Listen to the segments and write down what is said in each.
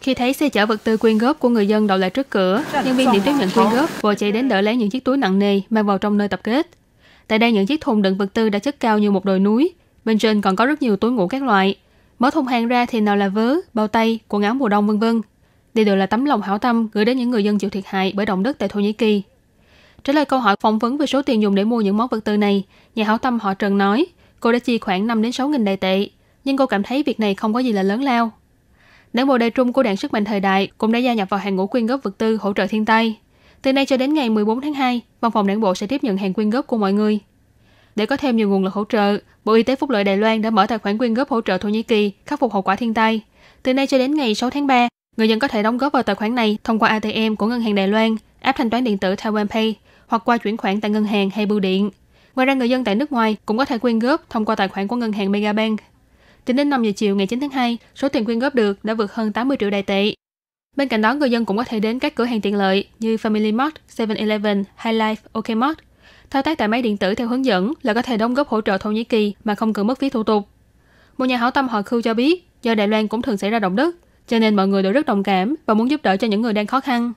Khi thấy xe chở vật tư quyên góp của người dân đậu lại trước cửa, nhân viên điểm tiếp nhận quyên góp vội chạy đến đỡ lấy những chiếc túi nặng nề mang vào trong nơi tập kết. Tại đây những chiếc thùng đựng vật tư đã chất cao như một đồi núi, bên trên còn có rất nhiều túi ngủ các loại. Mở thùng hàng ra thì nào là vớ, bao tay, quần áo mùa đông vân vân. Đây đều là tấm lòng hảo tâm gửi đến những người dân chịu thiệt hại bởi động đất tại Thổ Nhĩ Kỳ. Trả lời câu hỏi phỏng vấn về số tiền dùng để mua những món vật tư này, nhà hảo tâm họ Trần nói, cô đã chi khoảng 5 đến 6 nghìn đại tệ, nhưng cô cảm thấy việc này không có gì là lớn lao. Đảng bộ Đại Trung của Đảng Sức mạnh thời đại cũng đã gia nhập vào hàng ngũ quyên góp vật tư hỗ trợ thiên tai. Từ nay cho đến ngày 14 tháng 2, văn phòng đảng bộ sẽ tiếp nhận hàng quyên góp của mọi người. Để có thêm nhiều nguồn lực hỗ trợ, Bộ Y tế Phúc lợi Đài Loan đã mở tài khoản quyên góp hỗ trợ Thổ Nhĩ Kỳ khắc phục hậu quả thiên tai. Từ nay cho đến ngày 6 tháng 3, người dân có thể đóng góp vào tài khoản này thông qua ATM của Ngân hàng Đài Loan, app thanh toán điện tử Taiwan Pay hoặc qua chuyển khoản tại ngân hàng hay bưu điện. Ngoài ra, người dân tại nước ngoài cũng có thể quyên góp thông qua tài khoản của ngân hàng Megabank. Tính đến 5 giờ chiều ngày 9 tháng 2, số tiền quyên góp được đã vượt hơn 80 triệu đại tệ. Bên cạnh đó, người dân cũng có thể đến các cửa hàng tiện lợi như Family Mart, 7-Eleven, Highlife, OKMart. Thao tác tại máy điện tử theo hướng dẫn là có thể đóng góp hỗ trợ Thổ Nhĩ Kỳ mà không cần mất phí thủ tục. Một nhà hảo tâm họ Khưu cho biết, do Đài Loan cũng thường xảy ra động đất, cho nên mọi người đều rất đồng cảm và muốn giúp đỡ cho những người đang khó khăn.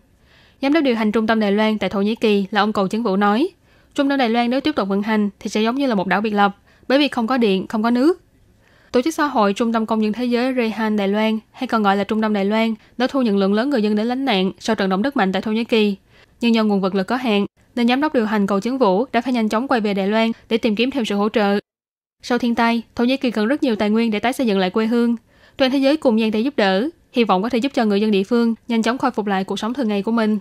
Giám đốc điều hành trung tâm Đài Loan tại Thổ Nhĩ Kỳ là ông Cầu Chính Vũ nói, trung tâm Đài Loan nếu tiếp tục vận hành thì sẽ giống như là một đảo biệt lập, bởi vì không có điện, không có nước, Tổ chức xã hội Trung tâm Công dân Thế giới Rehan Đài Loan, hay còn gọi là Trung tâm Đài Loan, đã thu nhận lượng lớn người dân đến lánh nạn sau trận động đất mạnh tại Thổ Nhĩ Kỳ. Nhưng do nguồn vật lực có hạn, nên giám đốc điều hành cầu chính vũ đã phải nhanh chóng quay về Đài Loan để tìm kiếm thêm sự hỗ trợ. Sau thiên tai, Thổ Nhĩ Kỳ cần rất nhiều tài nguyên để tái xây dựng lại quê hương. Toàn thế giới cùng dàn tay giúp đỡ, hy vọng có thể giúp cho người dân địa phương nhanh chóng khôi phục lại cuộc sống thường ngày của mình.